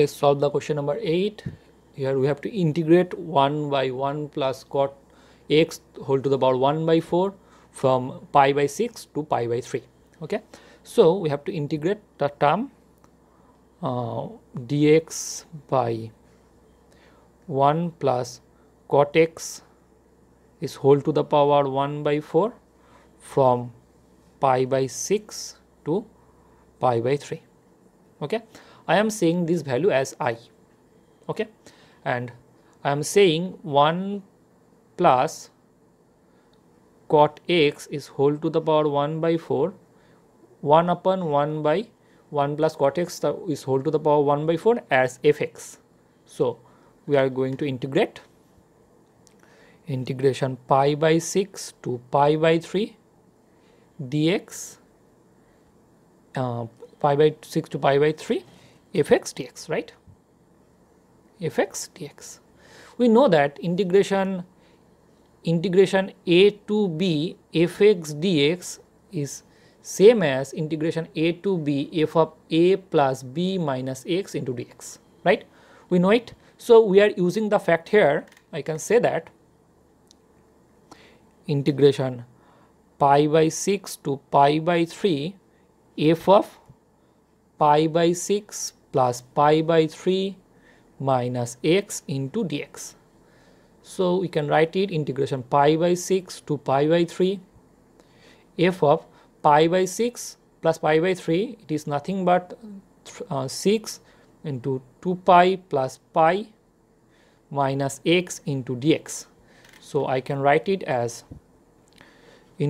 let's solve the question number 8 here we have to integrate 1 by 1 plus cot x whole to the power 1 by 4 from pi by 6 to pi by 3 okay so we have to integrate the term uh, dx by 1 plus cot x is whole to the power 1 by 4 from pi by 6 to pi by 3 okay I am saying this value as i okay and I am saying 1 plus cot x is whole to the power 1 by 4 1 upon 1 by 1 plus cot x is whole to the power 1 by 4 as fx. So we are going to integrate integration pi by 6 to pi by 3 dx uh, pi by 6 to pi by 3 fx dx right fx dx we know that integration integration a to b fx dx is same as integration a to b f of a plus b minus x into dx right we know it so we are using the fact here i can say that integration pi by 6 to pi by 3 f of pi by 6 plus pi by 3 minus x into dx. So we can write it integration pi by 6 to pi by 3 f of pi by 6 plus pi by 3 it is nothing but uh, 6 into 2 pi plus pi minus x into dx. So I can write it as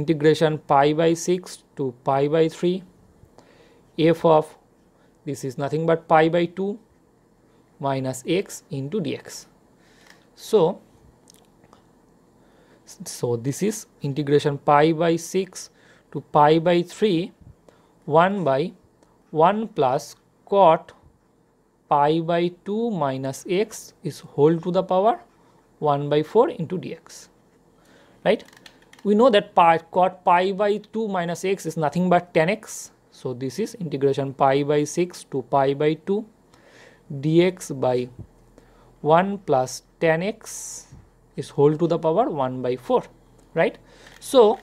integration pi by 6 to pi by 3 f of this is nothing but pi by 2 minus x into dx. So, so this is integration pi by 6 to pi by 3 1 by 1 plus cot pi by 2 minus x is whole to the power 1 by 4 into dx right we know that pi cot pi by 2 minus x is nothing but 10x so, this is integration pi by 6 to pi by 2 dx by 1 plus ten x is whole to the power 1 by 4 right. So,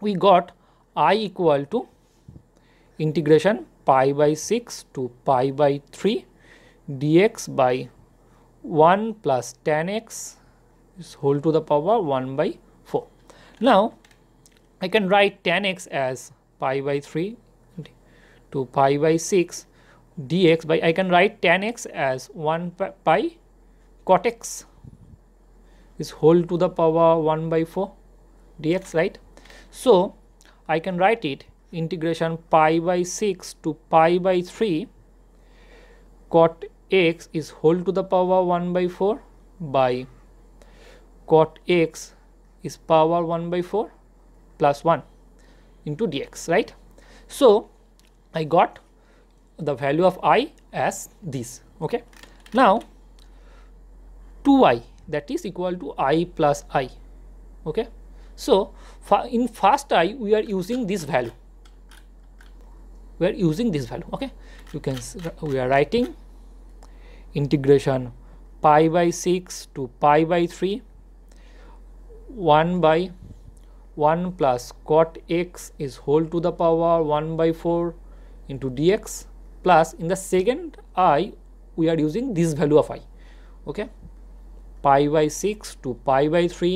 we got i equal to integration pi by 6 to pi by 3 dx by 1 plus ten x is whole to the power 1 by 4. Now, I can write ten x as pi by 3 to pi by 6 dx by I can write tan x as 1 pi cot x is whole to the power 1 by 4 dx right. So, I can write it integration pi by 6 to pi by 3 cot x is whole to the power 1 by 4 by cot x is power 1 by 4 plus 1 into dx right. So, I got the value of i as this. Okay. Now 2i that is equal to i plus i. Okay. So in first i we are using this value. We are using this value. Okay. You can we are writing integration pi by 6 to pi by 3 1 by 1 plus cot x is whole to the power 1 by 4 into dx plus in the second i we are using this value of i okay pi by 6 to pi by 3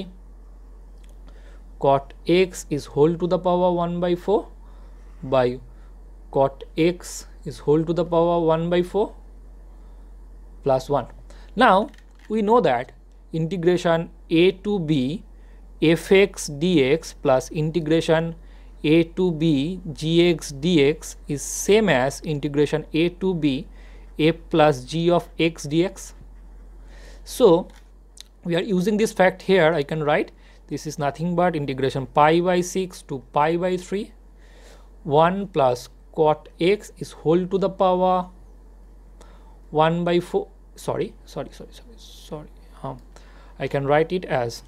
cot x is whole to the power 1 by 4 by cot x is whole to the power 1 by 4 plus 1. Now we know that integration a to b fx dx plus integration a to b gx dx is same as integration a to b a plus g of x dx. So, we are using this fact here I can write this is nothing but integration pi by 6 to pi by 3 1 plus cot x is whole to the power 1 by 4 sorry sorry sorry sorry sorry um, I can write it as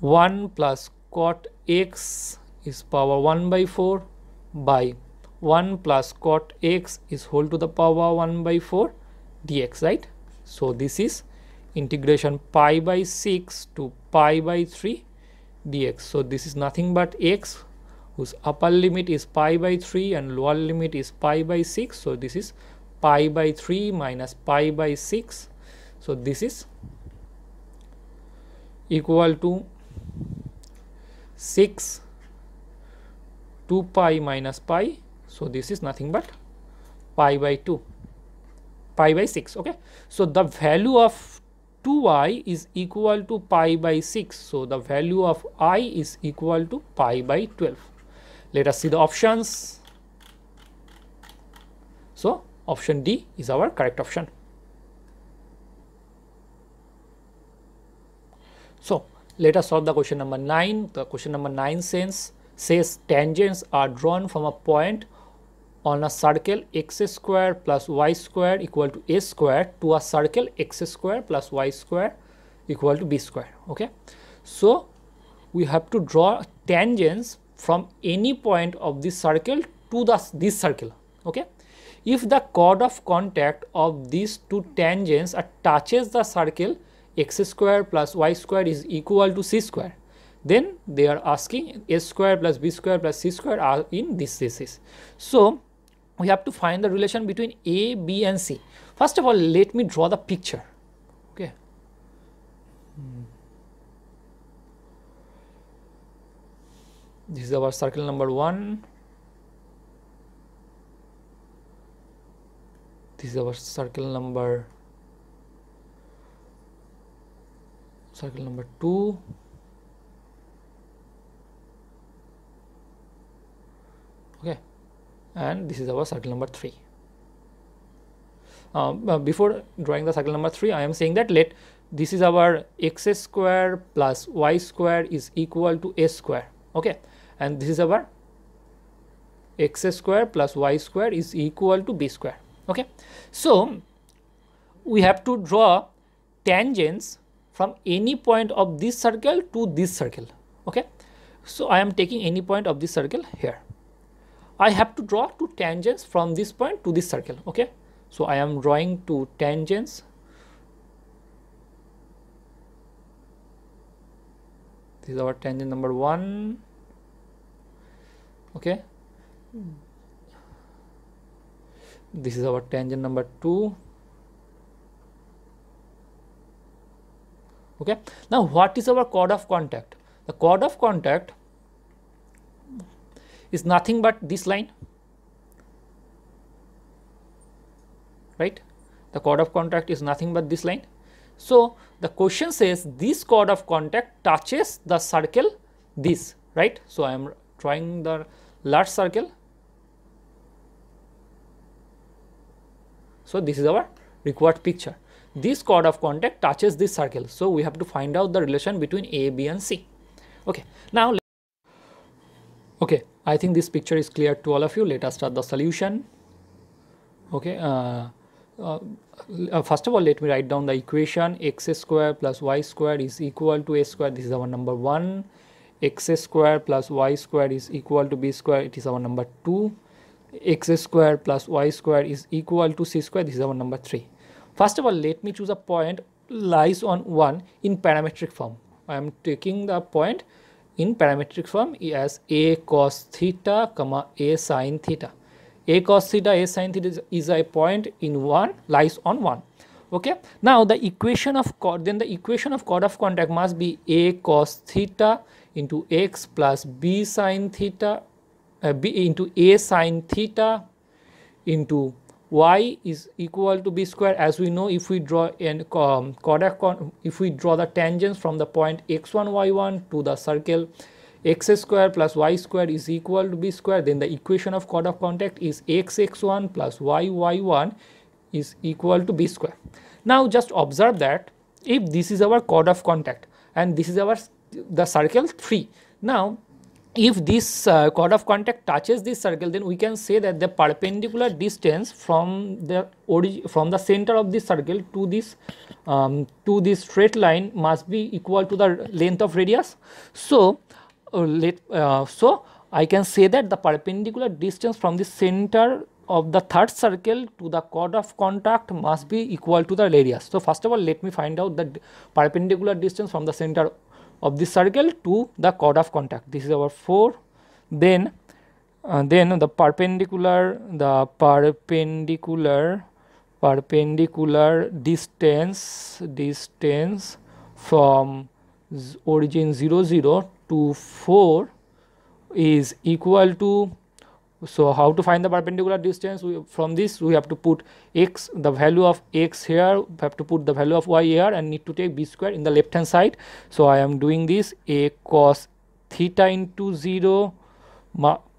1 plus cot x is power 1 by 4 by 1 plus cot x is whole to the power 1 by 4 dx right. So, this is integration pi by 6 to pi by 3 dx. So, this is nothing but x whose upper limit is pi by 3 and lower limit is pi by 6. So, this is pi by 3 minus pi by 6. So, this is equal to 6 2 pi minus pi. So, this is nothing but pi by 2 pi by 6 okay. So, the value of 2i is equal to pi by 6. So, the value of i is equal to pi by 12. Let us see the options. So, option D is our correct option. So, let us solve the question number 9. The question number 9 says, says tangents are drawn from a point on a circle x square plus y square equal to a square to a circle x square plus y square equal to b square. Okay. So, we have to draw tangents from any point of this circle to the, this circle. Okay. If the chord of contact of these two tangents touches the circle, x square plus y square is equal to c square then they are asking s square plus b square plus c square are in this thesis. So, we have to find the relation between a, b and c. First of all, let me draw the picture. Okay. Hmm. This is our circle number 1, this is our circle number circle number 2 okay and this is our circle number 3 uh, uh, before drawing the circle number 3 I am saying that let this is our x square plus y square is equal to a square okay and this is our x square plus y square is equal to b square okay so we have to draw tangents from any point of this circle to this circle okay so i am taking any point of this circle here i have to draw two tangents from this point to this circle okay so i am drawing two tangents this is our tangent number 1 okay this is our tangent number 2 okay now what is our chord of contact the chord of contact is nothing but this line right the chord of contact is nothing but this line so the question says this chord of contact touches the circle this right so i am drawing the large circle so this is our required picture this chord of contact touches this circle so we have to find out the relation between a b and c okay now okay i think this picture is clear to all of you let us start the solution okay uh, uh, uh, first of all let me write down the equation x square plus y square is equal to a square this is our number 1 x square plus y square is equal to b square it is our number 2 x square plus y square is equal to c square this is our number 3 First of all, let me choose a point lies on 1 in parametric form. I am taking the point in parametric form as a cos theta comma a sin theta. a cos theta a sin theta is, is a point in 1 lies on 1 okay now the equation of chord then the equation of chord of contact must be a cos theta into x plus b sin theta uh, b into a sin theta into y is equal to b square as we know if we draw in um, if we draw the tangents from the point x1 y1 to the circle x square plus y square is equal to b square then the equation of of contact is x x1 plus y y1 is equal to b square. Now just observe that if this is our chord of contact and this is our the circle 3. Now if this uh, chord of contact touches this circle then we can say that the perpendicular distance from the from the center of this circle to this um, to this straight line must be equal to the length of radius so uh, let uh, so i can say that the perpendicular distance from the center of the third circle to the chord of contact must be equal to the radius so first of all let me find out the perpendicular distance from the center of this circle to the chord of contact this is our 4 then uh, then the perpendicular the perpendicular perpendicular distance distance from origin 0 0 to 4 is equal to so, how to find the perpendicular distance we, from this we have to put x the value of x here we have to put the value of y here and need to take b square in the left hand side. So, I am doing this a cos theta into 0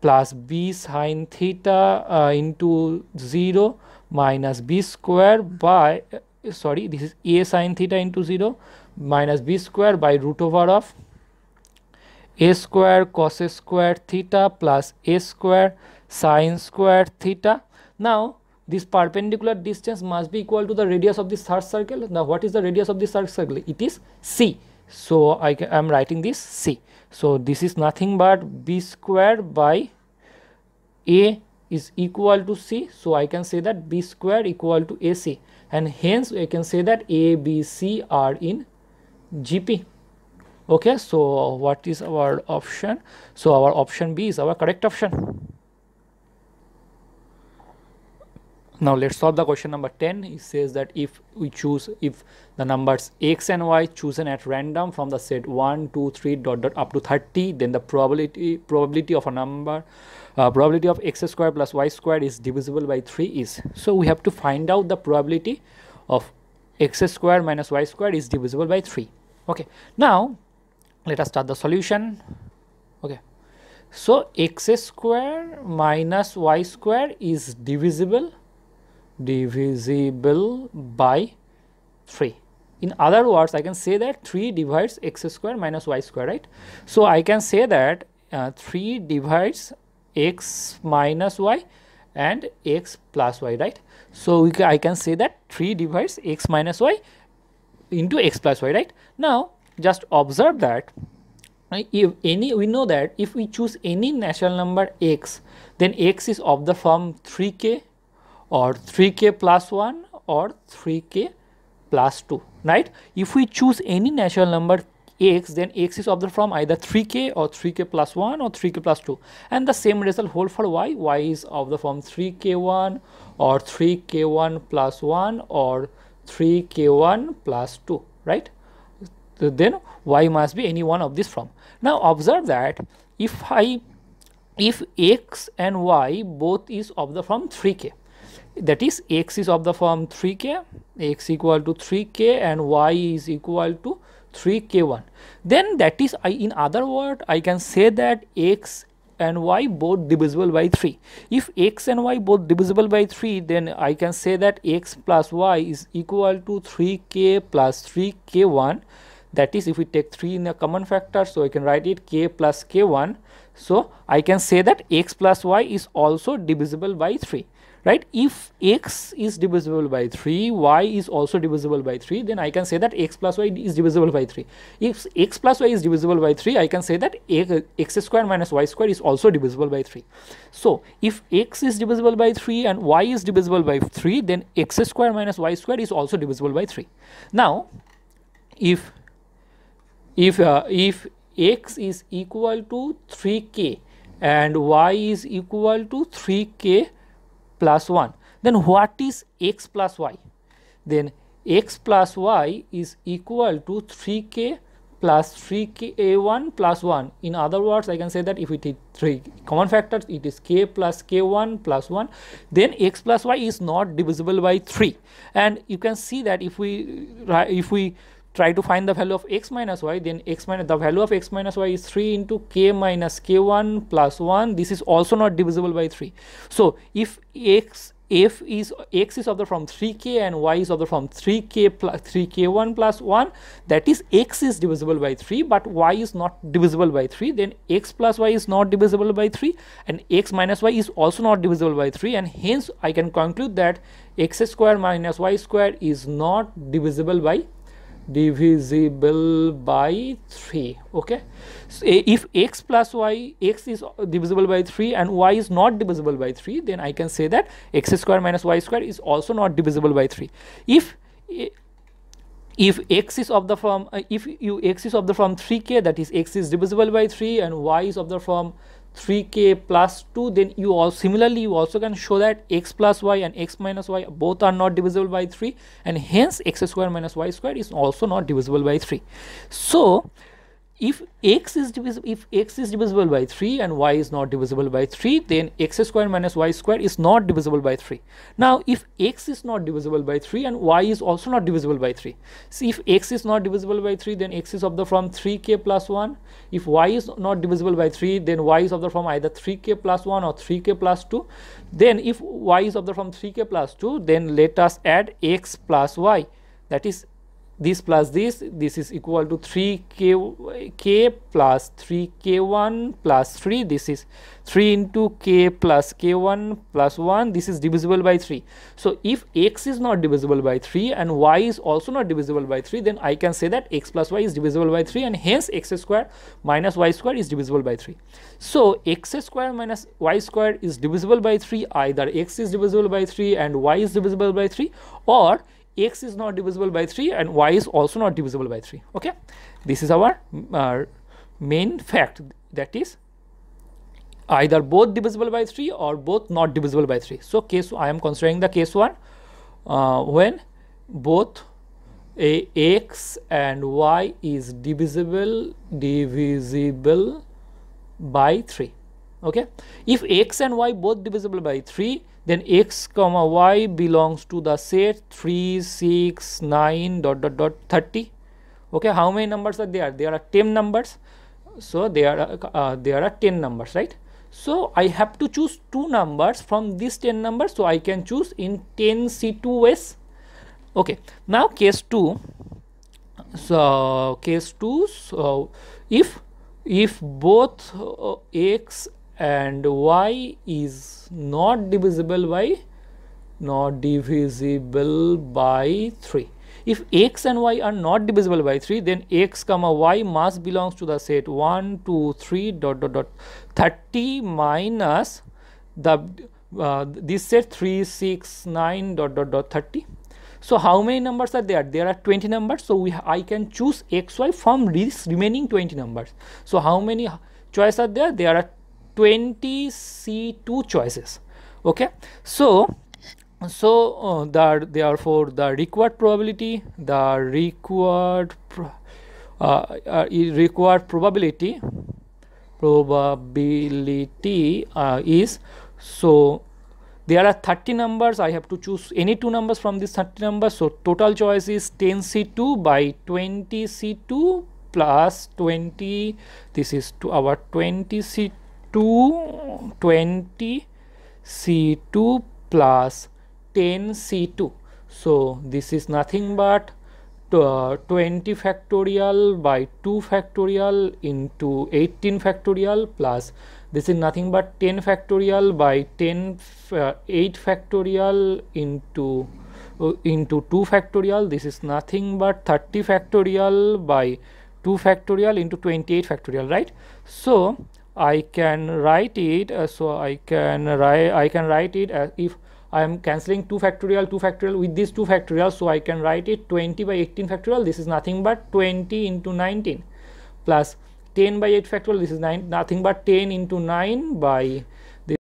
plus b sine theta uh, into 0 minus b square by uh, sorry this is a sine theta into 0 minus b square by root over of a square cos square theta plus a square sine square theta. Now this perpendicular distance must be equal to the radius of this third circle. Now what is the radius of this third circle? It is c. So I am writing this c. So this is nothing but b square by a is equal to c. So I can say that b square equal to ac and hence I can say that a b c are in GP okay so what is our option so our option b is our correct option now let's solve the question number 10 it says that if we choose if the numbers x and y chosen at random from the set 1 2 3 dot dot up to 30 then the probability probability of a number uh, probability of x square plus y square is divisible by 3 is so we have to find out the probability of x square minus y square is divisible by 3 okay now let us start the solution okay so x square minus y square is divisible divisible by 3 in other words i can say that 3 divides x square minus y square right so i can say that uh, 3 divides x minus y and x plus y right so ca i can say that 3 divides x minus y into x plus y right now just observe that if any we know that if we choose any natural number x then x is of the form 3k or 3k plus 1 or 3k plus 2 right if we choose any natural number x then x is of the form either 3k or 3k plus 1 or 3k plus 2 and the same result hold for y y is of the form 3k1 or 3k1 plus 1 or 3k1 plus 2 right then y must be any one of this from. Now observe that if I if x and y both is of the form 3k that is x is of the form 3k x equal to 3k and y is equal to 3k1 then that is I in other word I can say that x and y both divisible by 3 if x and y both divisible by 3 then I can say that x plus y is equal to 3k plus 3k1 that is if we take 3 in a common factor so I can write it k plus k1 so I can say that x plus y is also divisible by 3 right if x is divisible by 3 y is also divisible by 3 then I can say that x plus y is divisible by 3 if x plus y is divisible by 3 I can say that uh, x square minus y square is also divisible by 3 so if x is divisible by 3 and y is divisible by 3 then x square minus y square is also divisible by 3 now if if uh, if x is equal to 3k and y is equal to 3k plus 1 then what is x plus y then x plus y is equal to 3k plus a1 plus 1 in other words i can say that if it is three common factors it is k plus k1 plus 1 then x plus y is not divisible by 3 and you can see that if we uh, if we try to find the value of x minus y then x minus the value of x minus y is 3 into k minus k1 plus 1 this is also not divisible by 3 so if x f is x is the from 3k and y is the from 3k plus 3k1 plus 1 that is x is divisible by 3 but y is not divisible by 3 then x plus y is not divisible by 3 and x minus y is also not divisible by 3 and hence i can conclude that x square minus y square is not divisible by divisible by 3 okay so eh, if x plus y x is divisible by 3 and y is not divisible by 3 then i can say that x square minus y square is also not divisible by 3 if eh, if x is of the form uh, if you x is of the form 3k that is x is divisible by 3 and y is of the form 3k plus 2 then you all similarly you also can show that x plus y and x minus y both are not divisible by 3 and hence x square minus y square is also not divisible by 3. So, if x is divisible if x is divisible by 3 and y is not divisible by 3 then x square minus y square is not divisible by 3 now if x is not divisible by 3 and y is also not divisible by 3 see if x is not divisible by 3 then x is of the form 3k plus 1 if y is not divisible by 3 then y is of the form either 3k plus 1 or 3k plus 2 then if y is of the form 3k plus 2 then let us add x plus y that is this plus this this is equal to 3k k plus 3k1 plus 3 this is 3 into k plus k1 plus 1 this is divisible by 3 so if x is not divisible by 3 and y is also not divisible by 3 then i can say that x plus y is divisible by 3 and hence x square minus y square is divisible by 3 so x square minus y square is divisible by 3 either x is divisible by 3 and y is divisible by 3 or x is not divisible by 3 and y is also not divisible by 3 okay this is our uh, main fact that is either both divisible by 3 or both not divisible by 3 so case i am considering the case 1 uh, when both a x and y is divisible divisible by 3 okay if x and y both divisible by 3 then x comma y belongs to the set 3 6 9 dot dot dot 30 okay how many numbers are there there are 10 numbers so there are uh, there are 10 numbers right so i have to choose two numbers from these 10 numbers so i can choose in 10 c2 ways okay now case 2 so case 2 so if if both uh, x and y is not divisible by not divisible by 3 if x and y are not divisible by 3 then x comma y must belongs to the set 1 2 3 dot dot dot 30 minus the uh, this set 3 6 9 dot dot dot 30 so how many numbers are there there are 20 numbers so we i can choose xy from these remaining 20 numbers so how many choice are there there are 20 C2 choices. Okay, so so uh, the, therefore the required probability, the required pro, uh, uh required probability probability uh, is so there are 30 numbers I have to choose any two numbers from these 30 numbers so total choice is 10 C2 by 20 C2 plus 20 this is to our 20 C2 220 C2 plus 10 C2. So this is nothing but uh, 20 factorial by 2 factorial into 18 factorial plus this is nothing but 10 factorial by 10 uh, 8 factorial into uh, into 2 factorial this is nothing but 30 factorial by 2 factorial into 28 factorial right so I can write it uh, so I can write I can write it as if I am cancelling 2 factorial 2 factorial with these 2 factorial so I can write it 20 by 18 factorial this is nothing but 20 into 19 plus 10 by 8 factorial this is nine, nothing but 10 into 9 by this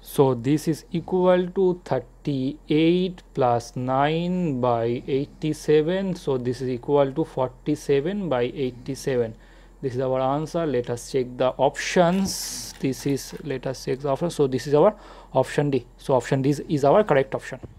so this is equal to 38 plus 9 by 87 so this is equal to 47 by 87 this is our answer let us check the options this is let us check the option so this is our option d so option d is, is our correct option